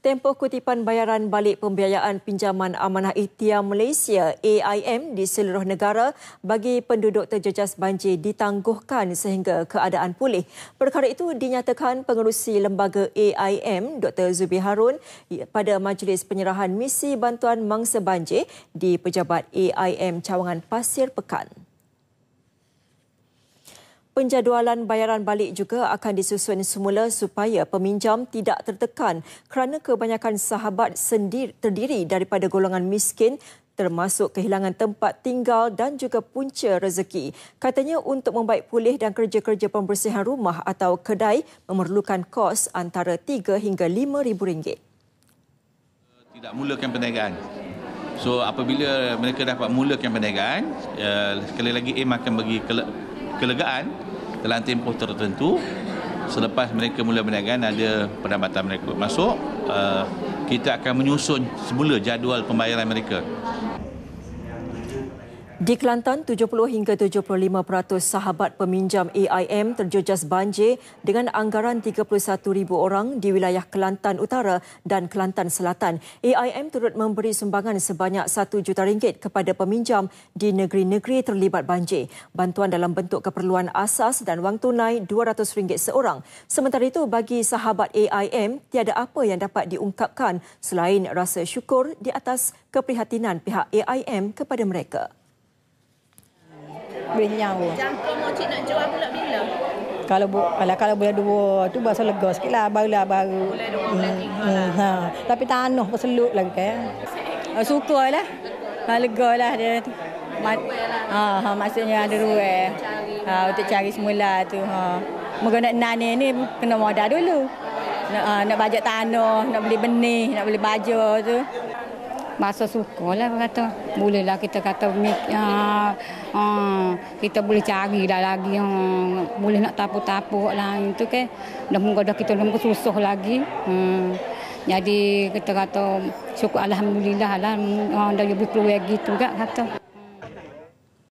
Tempoh kutipan bayaran balik pembiayaan pinjaman amanah Itia Malaysia AIM di seluruh negara bagi penduduk terjejas banjir ditangguhkan sehingga keadaan pulih. Perkara itu dinyatakan pengerusi lembaga AIM Dr. Zubi Harun pada majlis penyerahan misi bantuan mangsa banjir di pejabat AIM Cawangan Pasir Pekan. Penjadualan bayaran balik juga akan disusun semula supaya peminjam tidak tertekan kerana kebanyakan sahabat sendiri terdiri daripada golongan miskin termasuk kehilangan tempat tinggal dan juga punca rezeki. Katanya untuk membaik pulih dan kerja-kerja pembersihan rumah atau kedai memerlukan kos antara RM3 hingga RM5,000. Tidak mulakan perniagaan. So apabila mereka dapat mulakan perniagaan, uh, sekali lagi AIM akan bagi kelegaan dalam tempoh tertentu selepas mereka mula berniaga ada pendapatan mereka masuk eh, kita akan menyusun semula jadual pembayaran mereka di Kelantan, 70 hingga 75% sahabat peminjam AIM terjejas banjir dengan anggaran ribu orang di wilayah Kelantan Utara dan Kelantan Selatan. AIM turut memberi sumbangan sebanyak 1 juta ringgit kepada peminjam di negeri-negeri terlibat banjir. Bantuan dalam bentuk keperluan asas dan wang tunai rm ringgit seorang. Sementara itu, bagi sahabat AIM, tiada apa yang dapat diungkapkan selain rasa syukur di atas keprihatinan pihak AIM kepada mereka. Boleh nyawa. Jangan kau mocik nak jual pula bila? Kalau bu, ala, kalau boleh dua, tu bahasa lega sikit lah. Barulah baru. Boleh dua lagi. Hmm, lah. hmm, ha. Tapi tanah pun seluk lagi kan. Eh. Ah, suka lah. Ha, lega lah dia. Ma- ha, ha, maksudnya ada ruai. Ha, untuk cari semula tu. Ha. Moga nak nani ni kena modal dulu. Nak, ha, nak bajak tanah, nak beli benih, nak beli baju tu masa suka lah kata boleh lah kita kata uh, uh, kita boleh cari dah lagi uh, boleh nak tapu-tapu lah itu ke dah muka dah kita nak susah lagi hmm. jadi kita kata syukur alhamdulillah lah uh, dah lebih peluang gitu kan kata